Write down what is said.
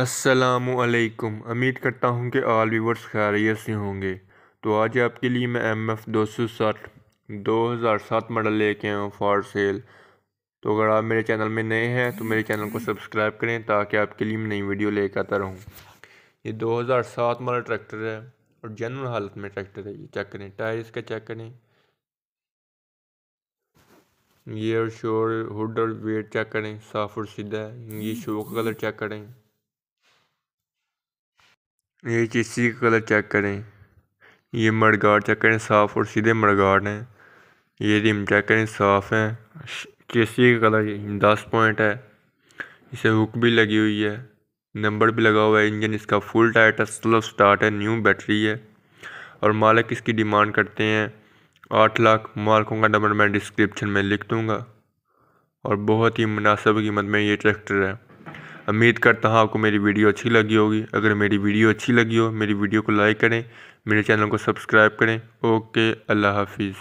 असलकुम उम्मीद करता हूँ कि आल व्यूवर्स खैरियत से होंगे तो आज आपके लिए मैं एम एफ़ दो सौ साठ दो हज़ार सात मॉडल लेके आया हूँ फॉर सेल तो अगर आप मेरे चैनल में नए हैं तो मेरे चैनल को सब्सक्राइब करें ताकि आपके लिए मैं नई वीडियो लेकर आता रहूँ ये दो हज़ार सात मॉडल ट्रैक्टर है और जनरल हालत में ट्रैक्टर है ये चेक करें टायर इसका चेक करें ये और शोर हुड और वेट चेक करें साफ और सीधा है ये शो का कलर चेक करें ये किसी का कलर चेक करें ये मडगाड चेक करें साफ़ और सीधे मडगाड हैं ये रिम चेक करें साफ़ हैं केसी का कलर दस पॉइंट है इसे हुक भी लगी हुई है नंबर भी लगा हुआ है इंजन इसका फुल टाइट है स्लो स्टार्ट है न्यू बैटरी है और मालिक इसकी डिमांड करते हैं आठ लाख मालकों का नंबर मैं डिस्क्रिप्शन में लिख दूँगा और बहुत ही मुनासिब कीमत में ये ट्रैक्टर है उम्मीद करता हूँ आपको मेरी वीडियो अच्छी लगी होगी अगर मेरी वीडियो अच्छी लगी हो मेरी वीडियो को लाइक करें मेरे चैनल को सब्सक्राइब करें ओके अल्लाह हाफिज़